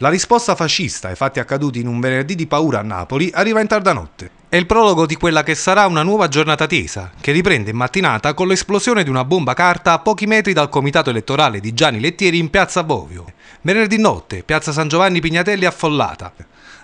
La risposta fascista ai fatti accaduti in un venerdì di paura a Napoli arriva in tarda notte. È il prologo di quella che sarà una nuova giornata tesa, che riprende in mattinata con l'esplosione di una bomba carta a pochi metri dal comitato elettorale di Gianni Lettieri in piazza Bovio. Venerdì notte, piazza San Giovanni Pignatelli affollata.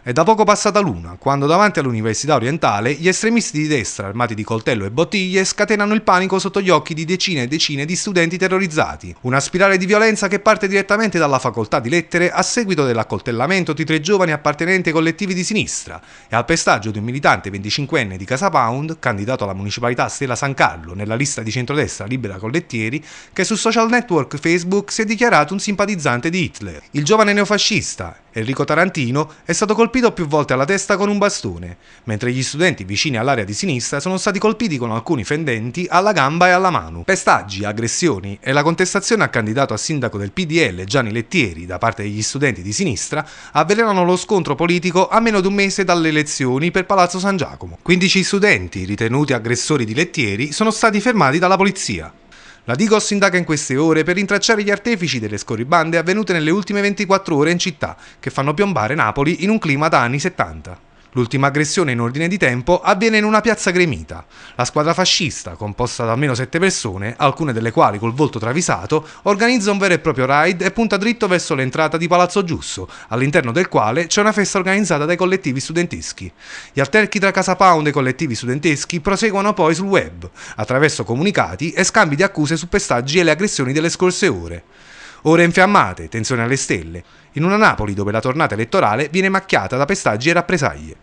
È da poco passata l'una, quando davanti all'Università Orientale gli estremisti di destra, armati di coltello e bottiglie, scatenano il panico sotto gli occhi di decine e decine di studenti terrorizzati. Una spirale di violenza che parte direttamente dalla facoltà di lettere a seguito dell'accoltellamento di tre giovani appartenenti ai collettivi di sinistra e al pestaggio di un militante 25enne di Casa Pound, candidato alla municipalità Stella San Carlo nella lista di centrodestra Libera Collettieri, che su social network Facebook si è dichiarato un simpatizzante di Hitler. Il giovane neofascista, Enrico Tarantino, è stato colpito più volte alla testa con un bastone, mentre gli studenti vicini all'area di sinistra sono stati colpiti con alcuni fendenti alla gamba e alla mano. Pestaggi, aggressioni e la contestazione al candidato a sindaco del PDL Gianni Lettieri da parte degli studenti di sinistra avvelenano lo scontro politico a meno di un mese dalle elezioni per Palazzo San Giorgio Giacomo. 15 studenti, ritenuti aggressori di lettieri, sono stati fermati dalla polizia. La Digos indaga in queste ore per rintracciare gli artefici delle scorribande avvenute nelle ultime 24 ore in città, che fanno piombare Napoli in un clima da anni 70. L'ultima aggressione in ordine di tempo avviene in una piazza gremita. La squadra fascista, composta da almeno sette persone, alcune delle quali col volto travisato, organizza un vero e proprio raid e punta dritto verso l'entrata di Palazzo Giusso, all'interno del quale c'è una festa organizzata dai collettivi studenteschi. Gli alterchi tra Casa Pound e collettivi studenteschi proseguono poi sul web, attraverso comunicati e scambi di accuse su pestaggi e le aggressioni delle scorse ore. Ore infiammate, tensione alle stelle, in una Napoli dove la tornata elettorale viene macchiata da pestaggi e rappresaglie.